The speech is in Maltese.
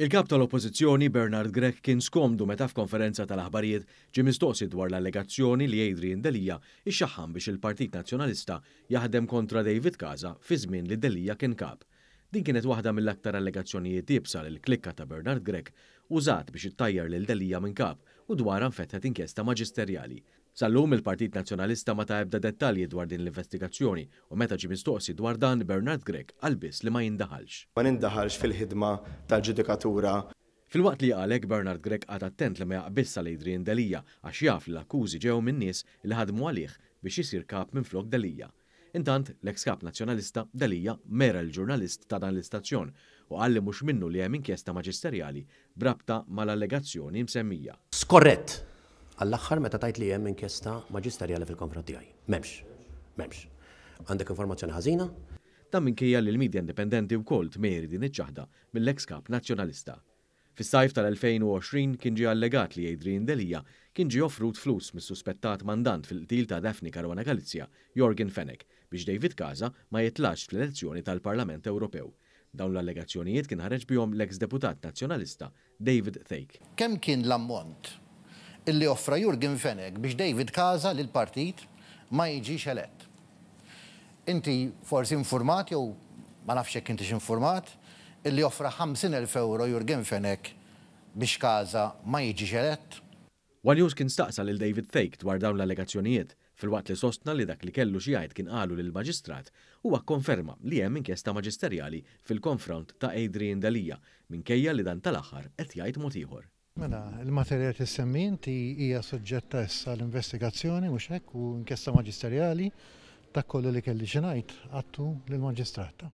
Il-kap tal-oppozizjoni Bernard Grech kien skomdu meta f'konferenza tal-aħbarijiet ġi mistoqsi dwar l-allegazzjoni li Adrian Delija ixxaħħam biex il-Partit Nazzjonalista jaħdem kontra David Kaza fi żmien li Delija kien kap. Din kienet waħda mill-aktar allegazzjonijiet jibsa l klikka ta' Bernard Grech użat biex ittajjar lil Delija minn kap u dwar anfetħet inkjesta maġisterjali. Sallum il-Partit Nazzjonalista ma ta' ebda dettalji dwar din l-investigazzjoni u meta ġi mistoqsi dwar dan Bernard Grek għalbis li ma jindaħalx. Ma nindaħalx fil-ħidma tal-ġudikatura. Fil-waqt li għalek Bernard Grek għad attent li ma jaqbis li jidri delija għax jaf l-akkużi ġew minn nies li ħadmu għalih biex jisir kap minn flok delija. Intant, l-ex-kap nazjonalista dalija mera l-ġurnalist ta' dan l-istazzjon u għalli mux minnu li hemm inkjesta maġisterjali brabta mal-allegazzjoni msemmija. Skorret! Għall-axħar meta tajt li hemm inkjesta maġisterjali fil-konfront tiegħi. Memx, memx. Għandek informazzjoni ħażina? Dan minkejja li l-medja indipendenti wkoll meri din iċ-ċaħda mill-ex-kap nazjonalista Fis-sajf tal-2020 kien ġi allegat li Adrian Delija kien ġi offrut flus mis-suspettat mandant fil-qtil ta' Daphne Karwana Galizja, Jorgen Fenek, biex David Kaza ma jitlax fl-elezzjoni tal-Parlament Ewropew. Dawn l-allegazzjonijiet kien ħareġ bihom l eks deputat nazzjonalista David Thake. Kemm kien l-ammont illi offra Jurgen Fenek biex David Kaza lil partit ma jiġix elett. Inti forsi informat jew ma nafx jekk intix informat illi joffra 50.000 euro Jurgen Fenek biex kaza ma jiġi xeret? wal kien staqsa lil David Thake dwar dawn l-allegazzjonijiet fil-waqt li sostna li dak li kellu xi jgħid kien qalu lil maġistrat huwa konferma li hemm inkjesta maġisterjali fil-konfront ta' Adrian Dalija minkejja li dan tal-aħħar qed jgħid mod ieħor. Mela, il-materjal tissemmin semminti hija suġġetta issa l-investigazzjoni mhux hekk u inkjesta maġisterjali ta' kollu li kelli xi ngħid għattu lill maġistrat